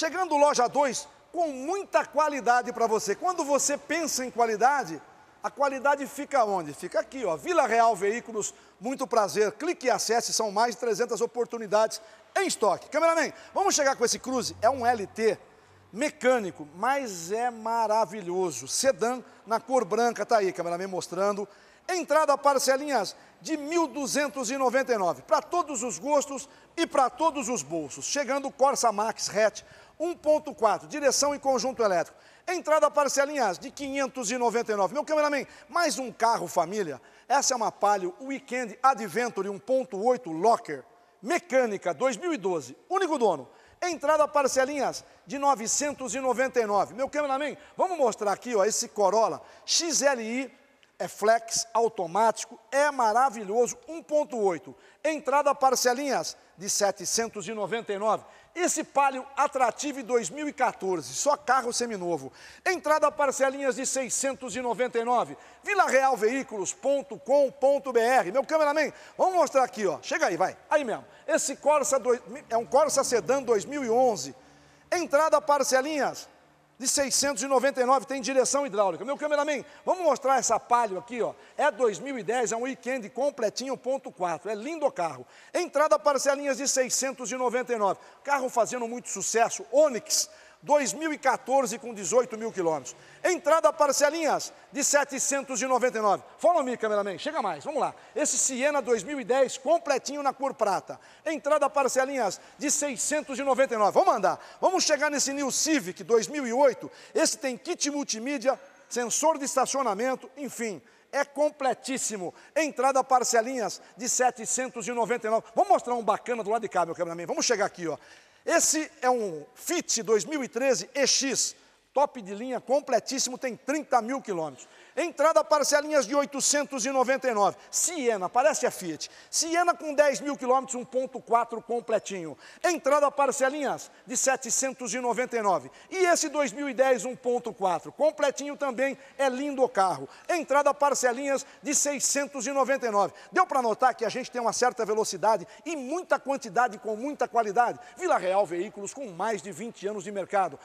Chegando loja 2, com muita qualidade para você. Quando você pensa em qualidade, a qualidade fica onde? Fica aqui, ó. Vila Real Veículos, muito prazer. Clique e acesse, são mais de 300 oportunidades em estoque. Cameraman, vamos chegar com esse cruze. É um LT mecânico, mas é maravilhoso. Sedã na cor branca, tá aí, cameraman mostrando. Entrada parcelinhas de 1.299, para todos os gostos e para todos os bolsos. Chegando o Corsa Max Hatch 1.4, direção e conjunto elétrico. Entrada parcelinhas de 599. Meu cameraman, mais um carro família. Essa é uma Palio Weekend Adventure 1.8 Locker, mecânica 2012, único dono. Entrada parcelinhas de 999. Meu cameraman, vamos mostrar aqui ó, esse Corolla XLI é flex automático, é maravilhoso. 1.8, entrada parcelinhas de 799. Esse Palio Atrativo 2014, só carro seminovo. Entrada parcelinhas de 699. vilarealveiculos.com.br. Meu cameraman, vamos mostrar aqui, ó. Chega aí, vai. Aí mesmo. Esse Corsa do... é um Corsa Sedan 2011. Entrada parcelinhas de 699 tem direção hidráulica. Meu cameraman, vamos mostrar essa palha aqui, ó. É 2010, é um weekend completinho, ponto 4. É lindo o carro. Entrada parcelinhas de 699. Carro fazendo muito sucesso, Onix. 2014 com 18 mil quilômetros. Entrada parcelinhas de 799. Follow me, cameraman, chega mais, vamos lá. Esse Siena 2010 completinho na cor prata. Entrada parcelinhas de 699. Vamos andar. Vamos chegar nesse New Civic 2008. Esse tem kit multimídia, sensor de estacionamento, enfim é completíssimo. Entrada parcelinhas de 799. Vamos mostrar um bacana do lado de cá, meu cameraman. Vamos chegar aqui, ó. Esse é um Fit 2013 EX top de linha, completíssimo, tem 30 mil quilômetros. Entrada parcelinhas de 899. Siena, parece a Fiat. Siena com 10 mil quilômetros, 1.4 completinho. Entrada parcelinhas de 799. E esse 2010 1.4, completinho também, é lindo o carro. Entrada parcelinhas de 699. Deu para notar que a gente tem uma certa velocidade e muita quantidade com muita qualidade. Vila Real Veículos com mais de 20 anos de mercado.